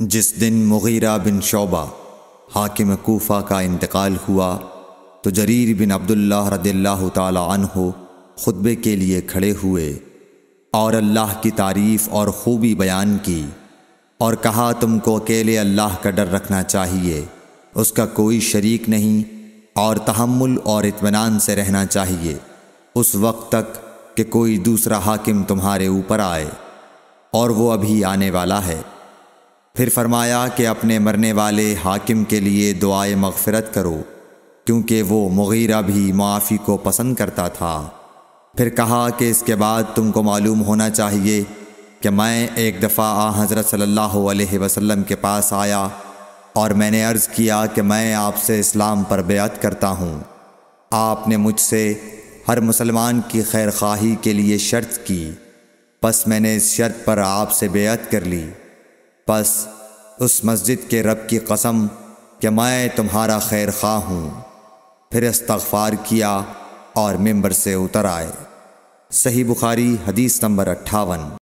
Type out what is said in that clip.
जिस दिन मुगीरा बिन शोबा हाकिम कोफा का इंतकाल हुआ तो जरीर बिन अब्दुल्ला रदील्ला तहो खुतबे के लिए खड़े हुए और अल्लाह की तारीफ़ और खूबी बयान की और कहा तुमको अकेले अल्लाह का डर रखना चाहिए उसका कोई शरीक नहीं और तहमुल और इतमान से रहना चाहिए उस वक्त तक कि कोई दूसरा हाकिम तुम्हारे ऊपर आए और वो अभी आने वाला है फिर फरमाया कि अपने मरने वाले हाकिम के लिए दुआए मगफरत करो क्योंकि वो मुगीरा भी माफ़ी को पसंद करता था फिर कहा कि इसके बाद तुमको मालूम होना चाहिए कि मैं एक दफ़ा आ हज़रत सल्लल्लाहु अलैहि वसल्लम के पास आया और मैंने अर्ज़ किया कि मैं आपसे इस्लाम पर बेअत करता हूँ आपने मुझसे हर मुसलमान की खैर खाही के लिए शर्त की बस मैंने इस शर्त पर आपसे बेअत कर ली बस उस मस्जिद के रब की कसम कि मैं तुम्हारा खैर खा हूँ फिर इस्तफ़ार किया और मेंबर से उतर आए सही बुखारी हदीस नंबर अट्ठावन